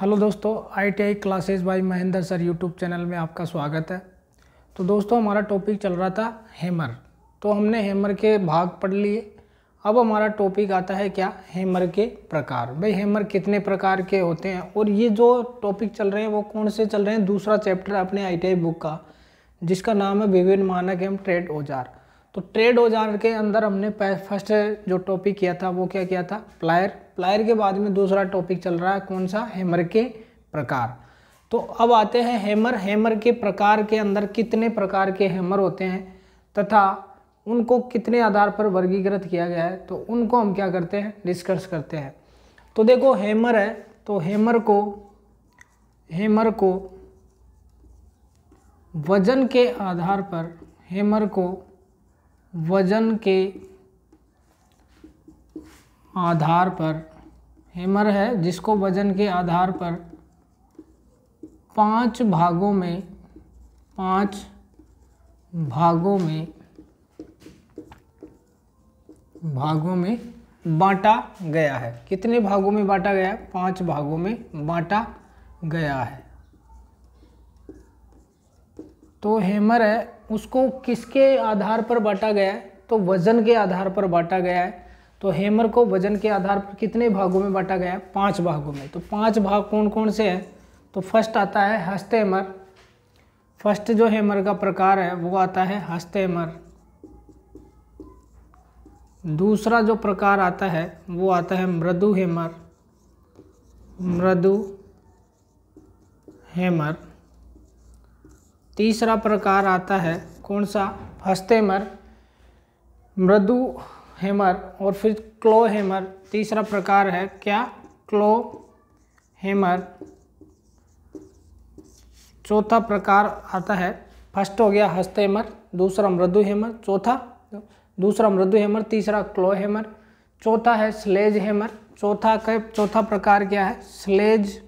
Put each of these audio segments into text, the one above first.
hello दोस्तों ITI classes by Mahendra sir YouTube channel में आपका स्वागत है तो दोस्तों हमारा टॉपिक चल रहा था हेमर तो हमने हेमर के भाग पढ़ लिए अब हमारा टॉपिक आता है क्या हेमर के प्रकार भाई हेमर कितने प्रकार के होते हैं और ये जो टॉपिक चल रहे हैं वो कौन से चल रहे हैं दूसरा चैप्टर अपने आई बुक का जिसका नाम है विभिन्न मानक एम ट्रेड औजार तो ट्रेड औजार के अंदर हमने फर्स्ट जो टॉपिक किया था वो क्या किया था प्लायर प्लायर के बाद में दूसरा टॉपिक चल रहा है कौन सा हेमर के प्रकार तो अब आते हैं हेमर हैमर के प्रकार के अंदर कितने प्रकार के हेमर होते हैं तथा उनको कितने आधार पर वर्गीकृत किया गया है तो उनको हम क्या करते हैं डिस्कस करते हैं तो देखो हैमर है तो हेमर को हेमर को वजन के आधार पर हेमर को वजन के आधार पर हेमर है जिसको वजन के आधार पर पांच भागों में पांच भागों में भागों में बांटा गया है कितने भागों में बांटा गया है पांच भागों में बांटा गया है तो हेमर है उसको किसके आधार पर बांटा गया है तो वजन के आधार पर बांटा गया है तो हेमर को वजन के आधार पर कितने भागों में बांटा गया है पांच भागों में तो पांच भाग कौन कौन से हैं तो फर्स्ट आता है हस्त हेमर फर्स्ट जो हेमर का प्रकार है वो आता है हस्त हेमर दूसरा जो प्रकार आता है वो आता है मृदु हेमर मृदु हेमर तीसरा प्रकार आता है कौन सा हस्तेमर मृदु हेमर और फिर क्लो हेमर तीसरा प्रकार है क्या क्लो हेमर चौथा प्रकार आता है फर्स्ट हो गया हस्तेमर दूसरा मृदु हेमर चौथा दूसरा मृदु हेमर तीसरा क्लो हेमर चौथा है स्लेज हेमर चौथा का चौथा प्रकार क्या है स्लेज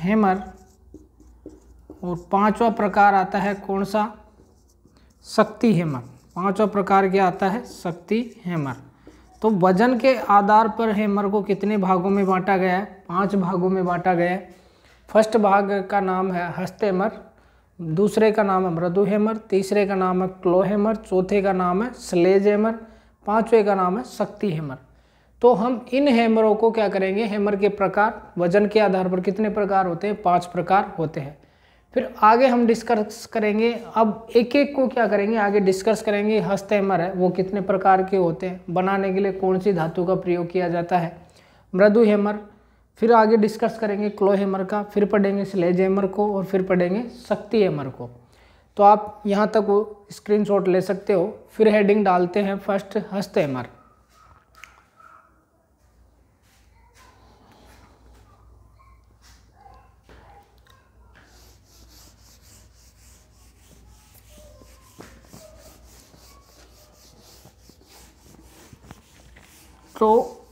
हेमर और पांचवा प्रकार आता है कौन सा शक्ति हेमर पांचवा प्रकार क्या आता है शक्ति हेमर तो वजन के आधार पर हेमर को कितने भागों में बांटा गया है पांच भागों में बांटा गया है फर्स्ट भाग का नाम है हस्त हेमर दूसरे का नाम है मृदु हेमर तीसरे का नाम है क्लो हेमर चौथे का नाम है स्लेज हेमर पाँचवें का नाम है शक्ति हेमर तो हम इन हेमरों को क्या करेंगे हेमर के प्रकार वजन के आधार पर कितने प्रकार होते हैं पाँच प्रकार होते हैं फिर आगे हम डिस्कस करेंगे अब एक एक को क्या करेंगे आगे डिस्कस करेंगे हस्तमर है वो कितने प्रकार के होते हैं बनाने के लिए कौन सी धातु का प्रयोग किया जाता है मृदु हेमर फिर आगे डिस्कस करेंगे क्लो हेमर का फिर पढ़ेंगे स्लेज हेमर को और फिर पढ़ेंगे शक्ति हेमर को तो आप यहाँ तक वो स्क्रीनशॉट ले सकते हो फिर हेडिंग डालते हैं फर्स्ट हस्त हेमर तो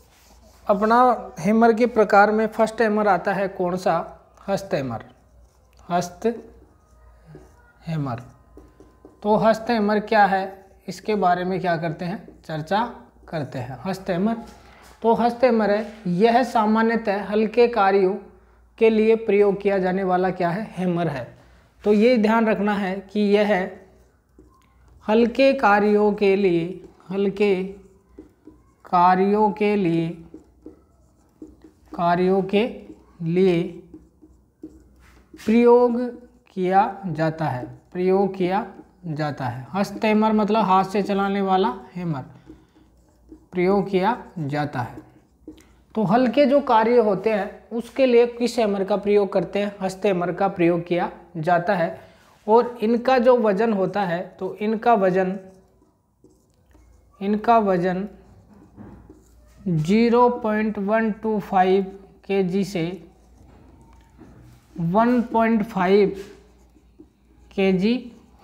अपना हेमर के प्रकार में फर्स्ट हेमर आता है कौन सा हस्त हेमर हस्त हेमर तो हस्त हेमर क्या है इसके बारे में क्या करते हैं चर्चा करते हैं हस्त हेमर तो हस्त हेमर है यह सामान्यतः हल्के कार्यों के लिए प्रयोग किया जाने वाला क्या है हेमर है तो ये ध्यान रखना है कि यह हल्के कार्यों के लिए हल्के कार्यों के लिए कार्यों के लिए प्रयोग किया जाता है प्रयोग किया जाता है हस्त हेमर मतलब हाथ से चलाने वाला हेमर प्रयोग किया जाता है तो हल्के जो कार्य होते हैं उसके लिए किस हेमर का प्रयोग करते हैं हस्त हेमर का प्रयोग किया जाता है और इनका जो वजन होता है तो इनका वजन इनका वजन 0.125 जी से 1.5 जी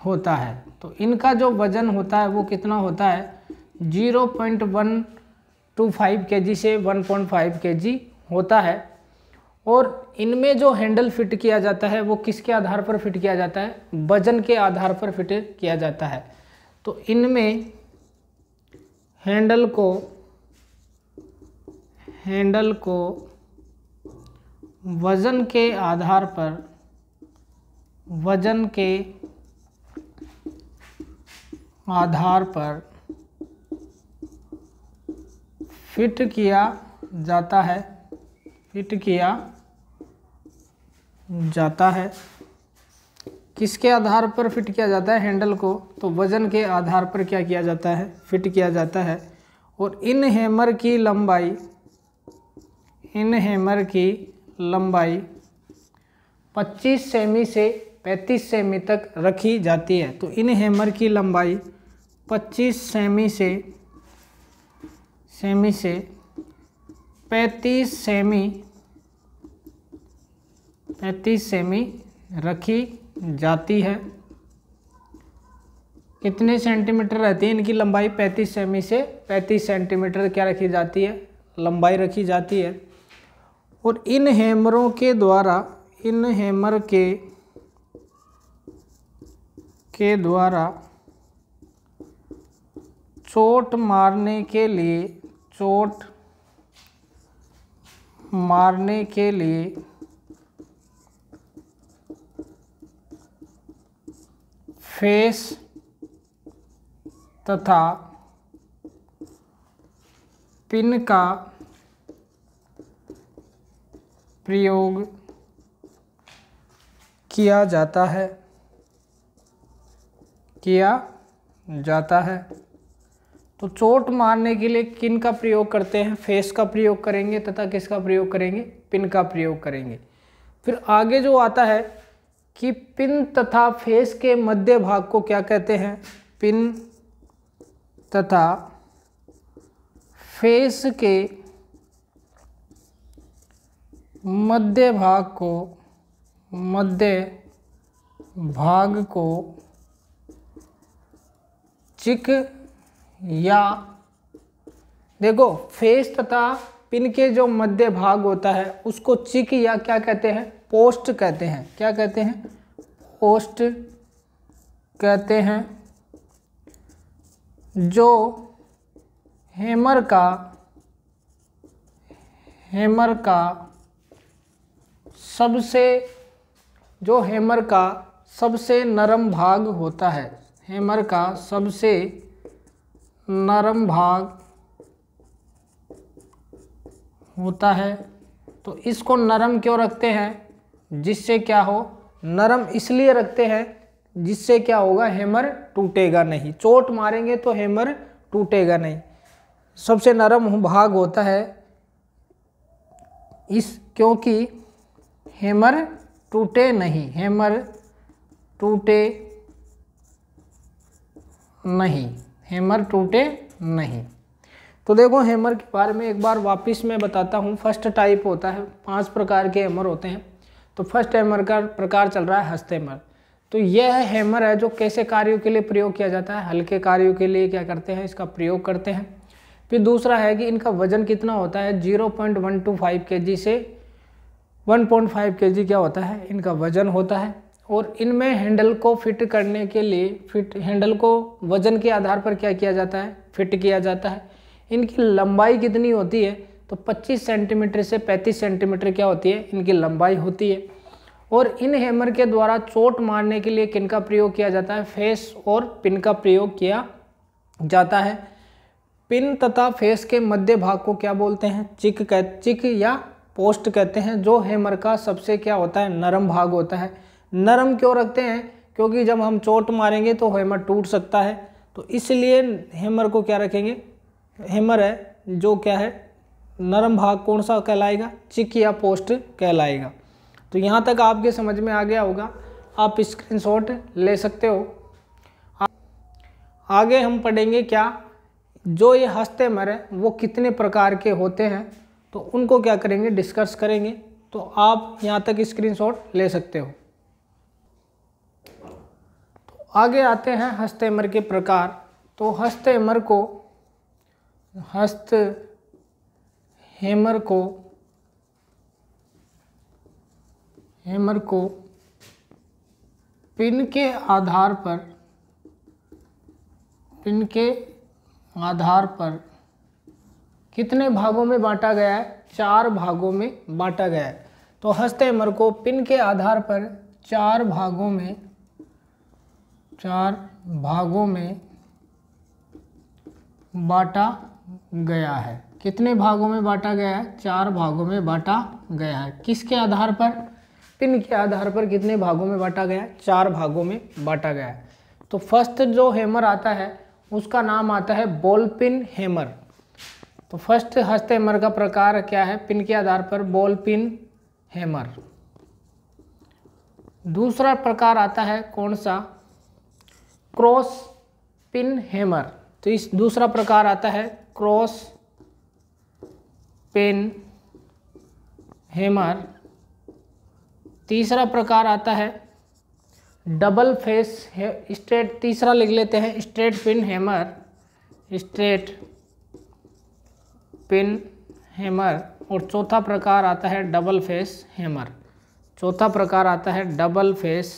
होता है तो इनका जो वज़न होता है वो कितना होता है 0.125 जी से 1.5 जी होता है और इनमें जो हैंडल फिट किया जाता है वो किसके आधार पर फिट किया जाता है वजन के आधार पर फिट किया जाता है तो इनमें हैंडल को हैंडल को वज़न के आधार पर वज़न के आधार पर फिट किया जाता है फिट किया जाता है किसके आधार पर फिट किया जाता है हैंडल को तो वज़न के आधार पर क्या किया जाता है फिट किया जाता है और इन हैमर की लंबाई इन हैमर की लंबाई 25 सेमी से 35 सेमी तक रखी जाती है तो इन हैमर की लंबाई 25 सेमी से सेमी से 35 सेमी 35 सेमी रखी जाती है कितने सेंटीमीटर रहती है इनकी लंबाई 35 सेमी से 35 सेंटीमीटर क्या रखी जाती है लंबाई रखी जाती है और इन हैमरों के द्वारा इन हैमर के के द्वारा चोट मारने के लिए चोट मारने के लिए फेस तथा पिन का प्रयोग किया जाता है किया जाता है तो चोट मारने के लिए किन का प्रयोग करते हैं फेस का प्रयोग करेंगे तथा किसका प्रयोग करेंगे पिन का प्रयोग करेंगे फिर आगे जो आता है कि पिन तथा फेस के मध्य भाग को क्या कहते हैं पिन तथा फेस के मध्य भाग को मध्य भाग को चिक या देखो फेस तथा पिन के जो मध्य भाग होता है उसको चिक या क्या कहते हैं पोस्ट कहते हैं क्या कहते हैं पोस्ट कहते हैं जो हेमर का हेमर का सबसे जो हैमर का सबसे नरम भाग होता है हैमर का सबसे नरम भाग होता है तो इसको नरम क्यों रखते हैं जिससे क्या हो नरम इसलिए रखते हैं जिससे क्या होगा हैमर टूटेगा नहीं चोट मारेंगे तो हैमर टूटेगा नहीं सबसे नरम भाग होता है इस क्योंकि हेमर टूटे नहीं हेमर टूटे नहीं हेमर टूटे नहीं तो देखो हेमर के बारे में एक बार वापस मैं बताता हूँ फर्स्ट टाइप होता है पांच प्रकार के हेमर होते हैं तो फर्स्ट हेमर का प्रकार चल रहा है हस्त हेमर तो यह है है जो कैसे कार्यों के लिए प्रयोग किया जाता है हल्के कार्यों के लिए क्या करते हैं इसका प्रयोग करते हैं फिर दूसरा है कि इनका वजन कितना होता है zero point one two five K G से 1.5 पॉइंट क्या होता है इनका वजन होता है और इनमें हैंडल को फिट करने के लिए फिट हैंडल को वजन के आधार पर क्या किया जाता है फिट किया जाता है इनकी लंबाई कितनी होती है तो 25 सेंटीमीटर से 35 सेंटीमीटर क्या होती है इनकी लंबाई होती है और इन हैमर के द्वारा चोट मारने के लिए किन का प्रयोग किया जाता है फेस और पिन का प्रयोग किया जाता है पिन तथा फेस के मध्य भाग को क्या बोलते हैं चिक कह चिक या पोस्ट कहते हैं जो हैमर का सबसे क्या होता है नरम भाग होता है नरम क्यों रखते हैं क्योंकि जब हम चोट मारेंगे तो हैमर टूट सकता है तो इसलिए हैमर को क्या रखेंगे हैमर है जो क्या है नरम भाग कौन सा कहलाएगा चिक या पोस्ट कहलाएगा तो यहाँ तक आपके समझ में आ गया होगा आप स्क्रीनशॉट ले सकते हो आगे हम पढ़ेंगे क्या जो ये हस्तेमर है वो कितने प्रकार के होते हैं तो उनको क्या करेंगे डिस्कस करेंगे तो आप यहाँ तक स्क्रीनशॉट ले सकते हो तो आगे आते हैं हस्तेमर के प्रकार तो हस्तमर को हस्त हेमर को हेमर को पिन के आधार पर पिन के आधार पर कितने भागों में बांटा गया है चार भागों में बांटा गया है तो हस्तमर को पिन के आधार पर चार भागों में चार भागों में बांटा गया है कितने भागों में बांटा गया है चार भागों में बांटा गया है किसके आधार पर पिन के आधार पर कितने भागों में बांटा गया है चार भागों में बांटा गया है तो फर्स्ट जो हैमर आता है उसका नाम आता है बॉल पिन हैमर तो फर्स्ट हस्त हेमर का प्रकार क्या है पिन के आधार पर बॉल पिन हैमर दूसरा प्रकार आता है कौन सा क्रॉस पिन हैमर तो इस दूसरा प्रकार आता है क्रॉस पिन हैमर तीसरा प्रकार आता है डबल फेस स्ट्रेट तीसरा लिख लेते हैं straight peen hammer straight peen hammer और चौथा प्रकार आता है डबल फेस हैमर चौथा प्रकार आता है double face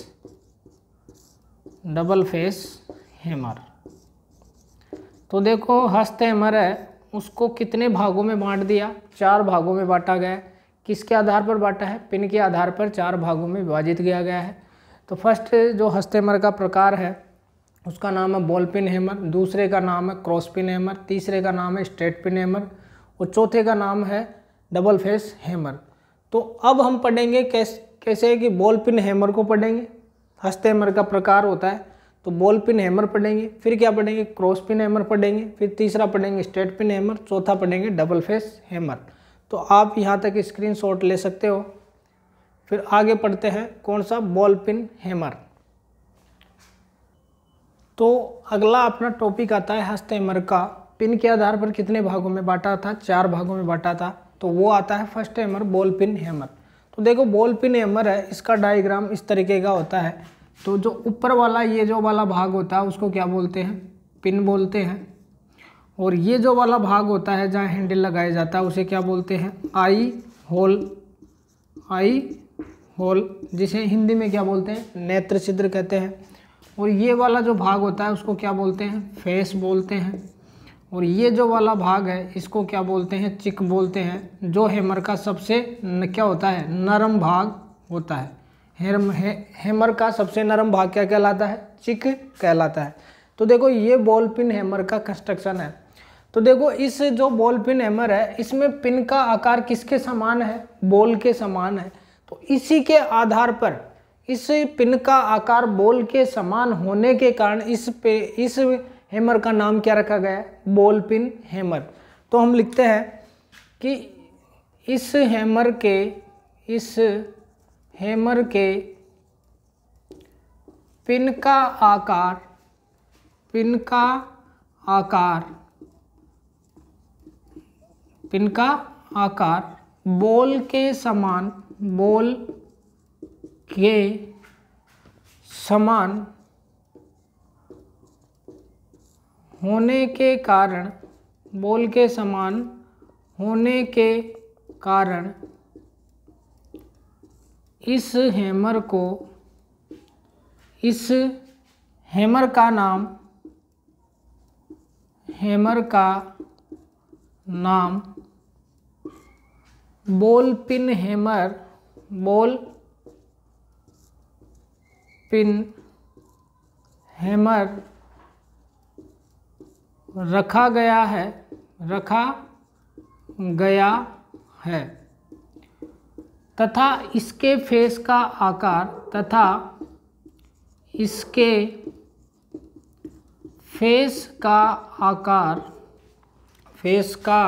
double face hammer तो देखो हस्त हैमर है उसको कितने भागों में बांट दिया चार भागों में बांटा गया है किसके आधार पर बांटा है पिन के आधार पर चार भागों में विभाजित किया गया है तो फर्स्ट जो हस्त हैमर का प्रकार है उसका नाम है बॉल पिन हैमर दूसरे का नाम है क्रॉस पिन हैमर तीसरे का नाम है स्ट्रेट पिन हैमर और चौथे का नाम है डबल फेस हैमर तो अब हम पढ़ेंगे कैसे कैसे कि बॉल पिन हैमर को पढ़ेंगे हस्त हैमर का प्रकार होता है तो बॉल पिन हैमर पढ़ेंगे फिर क्या पढ़ेंगे क्रॉस पिन हैमर पढ़ेंगे फिर तीसरा पढ़ेंगे स्ट्रेट पिन हैमर चौथा पढ़ेंगे डबल फेस हैमर तो आप यहाँ तक स्क्रीन शॉट ले सकते हो फिर आगे पढ़ते हैं कौन सा बॉल पिन हैमर तो अगला अपना टॉपिक आता है हस्त हैमर का पिन के आधार पर कितने भागों में बांटा था चार भागों में बांटा था तो वो आता है first hammer ball peen hammer तो देखो बॉल पिन हैमर है इसका डायग्राम इस तरीके का होता है तो जो ऊपर वाला ये जो वाला भाग होता है उसको क्या बोलते हैं पिन बोलते हैं और ये जो वाला भाग होता है जहाँ हैंडल लगाया जाता है उसे क्या बोलते हैं आई होल आई होल जिसे हिंदी में क्या बोलते हैं नेत्र छिद्र कहते हैं और ये वाला जो भाग होता है उसको क्या बोलते हैं फेस बोलते हैं और ये जो वाला भाग है इसको क्या बोलते हैं चिक बोलते हैं जो हेमर का सबसे न, क्या होता है नरम भाग होता है हेरम हे, हैमर का सबसे नरम भाग क्या कहलाता है चिक कहलाता है तो देखो ये बॉल पिन हेमर का कंस्ट्रक्शन है तो देखो इस जो बॉल पिन हेमर है इसमें पिन का आकार किसके समान है बॉल के समान है तो इसी के आधार पर इस पिन का आकार बॉल के समान होने के कारण इस पे इस हैमर का नाम क्या रखा गया है बॉल पिन हैमर तो हम लिखते हैं कि इस हैमर के इस हैमर के पिन का आकार पिन का आकार पिन का आकार बॉल के समान बॉल के समान होने के कारण बोल के समान होने के कारण इस हैमर को इस हैमर का नाम हैमर का नाम ball peen hammer ball peen hammer रखा गया है रखा गया है तथा इसके फेस का आकार तथा इसके फेस का आकार फेस का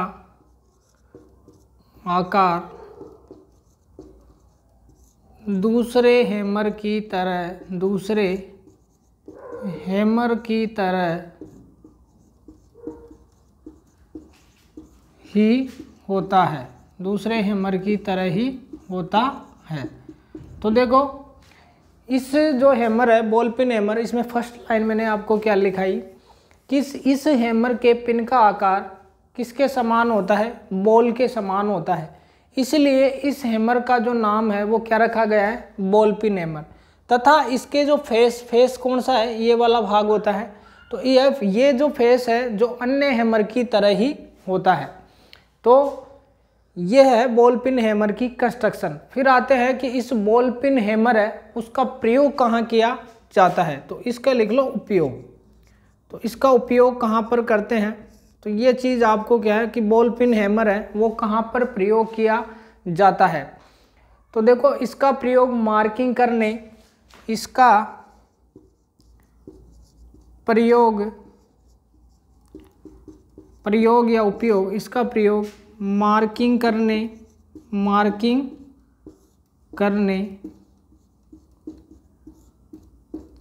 आकार दूसरे हैमर की तरह दूसरे हैमर की तरह ही होता है दूसरे हैमर की तरह ही होता है तो देखो इस जो हैमर है बॉल पिन हैमर इसमें फर्स्ट लाइन मैंने आपको क्या लिखाई किस इस हैमर के पिन का आकार किसके समान होता है बॉल के समान होता है इसलिए इस हैमर का जो नाम है वो क्या रखा गया है बॉल पिन हैमर तथा इसके जो फेस फेस कौन सा है ये वाला भाग होता है तो ये ये जो फेस है जो अन्य हैमर की तरह ही होता है तो यह है बॉल पिन हैमर की कंस्ट्रक्शन फिर आते हैं कि इस बॉल पिन हैमर है उसका प्रयोग कहाँ किया जाता है तो इसका लिख लो उपयोग तो इसका उपयोग कहाँ पर करते हैं तो ये चीज़ आपको क्या है कि बॉल पिन हैमर है वो कहाँ पर प्रयोग किया जाता है तो देखो इसका प्रयोग मार्किंग करने इसका प्रयोग प्रयोग या उपयोग इसका प्रयोग मार्किंग करने मार्किंग करने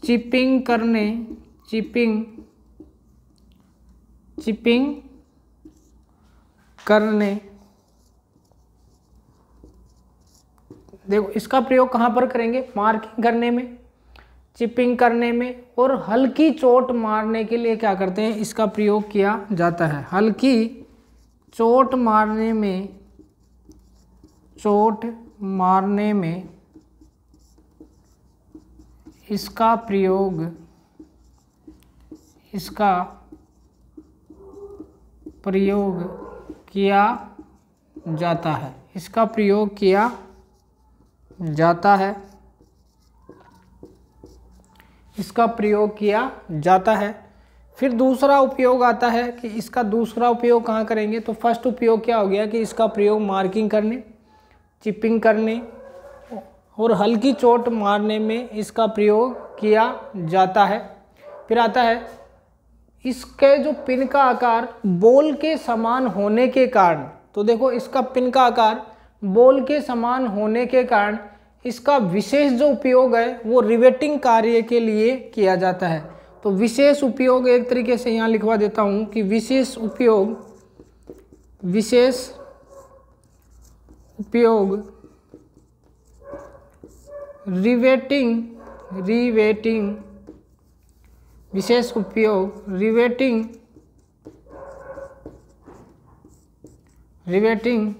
चिपिंग करने चिपिंग चिपिंग करने देखो इसका प्रयोग कहाँ पर करेंगे मार्किंग करने में चिपिंग करने में और हल्की चोट मारने के लिए क्या करते हैं इसका प्रयोग किया जाता है हल्की चोट मारने में चोट मारने में इसका प्रयोग इसका प्रयोग किया जाता है इसका प्रयोग किया जाता है इसका प्रयोग किया जाता है फिर दूसरा उपयोग आता है कि इसका दूसरा उपयोग कहाँ करेंगे तो फर्स्ट उपयोग क्या हो गया कि इसका प्रयोग मार्किंग करने चिपिंग करने और हल्की चोट मारने में इसका प्रयोग किया जाता है फिर आता है इसके जो पिन का आकार बॉल के समान होने के कारण तो देखो इसका पिन का आकार बॉल के समान होने के कारण इसका विशेष जो उपयोग है वो रिवेटिंग कार्य के लिए किया जाता है तो विशेष उपयोग एक तरीके से यहाँ लिखवा देता हूँ कि विशेष उपयोग विशेष उपयोग रिवेटिंग रिवेटिंग विशेष उपयोग रिवेटिंग रिवेटिंग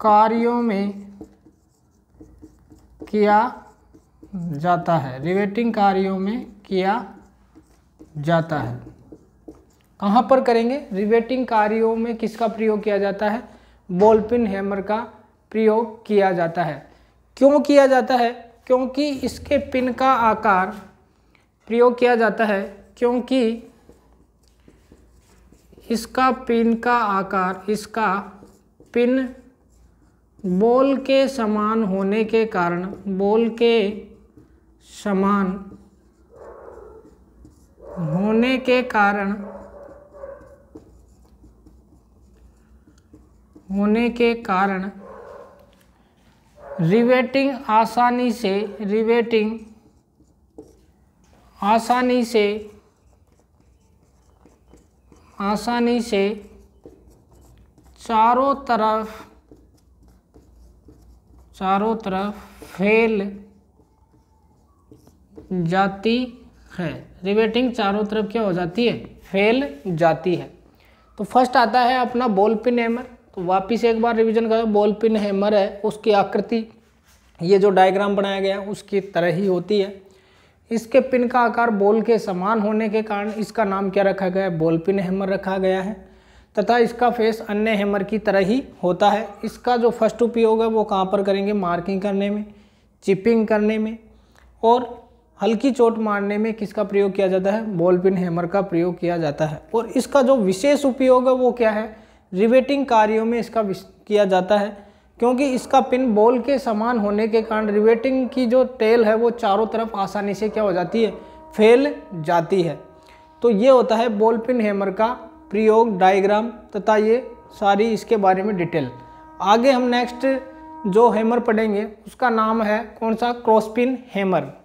कार्यों में किया जाता है रिवेटिंग कार्यों में किया जाता है कहाँ पर करेंगे रिवेटिंग कार्यों में किसका प्रयोग किया जाता है बॉलपिन हैमर का प्रयोग किया जाता है क्यों किया जाता है क्योंकि इसके पिन का आकार प्रयोग किया जाता है क्योंकि इसका पिन का आकार इसका पिन बोल के समान होने के कारण बोल के समान होने के कारण होने के कारण रिवेटिंग आसानी से रिवेटिंग आसानी से आसानी से चारों तरफ चारों तरफ फैल जाती है रिवेटिंग चारों तरफ क्या हो जाती है फैल जाती है तो फर्स्ट आता है अपना बॉल पिन हैमर तो वापिस एक बार रिवीजन करो बॉल पिन हैमर है उसकी आकृति ये जो डायग्राम बनाया गया उसकी तरह ही होती है इसके पिन का आकार बॉल के समान होने के कारण इसका नाम क्या रखा गया है बॉल पिन हैमर रखा गया है तथा इसका फेस अन्य हैमर की तरह ही होता है इसका जो फर्स्ट उपयोग है वो कहाँ पर करेंगे मार्किंग करने में चिपिंग करने में और हल्की चोट मारने में किसका प्रयोग किया जाता है बॉल पिन हैमर का प्रयोग किया जाता है और इसका जो विशेष उपयोग है वो क्या है रिवेटिंग कार्यों में इसका किया जाता है क्योंकि इसका पिन बॉल के समान होने के कारण रिवेटिंग की जो टेल है वो चारों तरफ आसानी से क्या हो जाती है फैल जाती है तो ये होता है बॉल पिन हैमर का प्रयोग डायग्राम तथा ये सारी इसके बारे में डिटेल आगे हम नेक्स्ट जो हैमर पढ़ेंगे उसका नाम है कौन सा क्रॉसपिन हैमर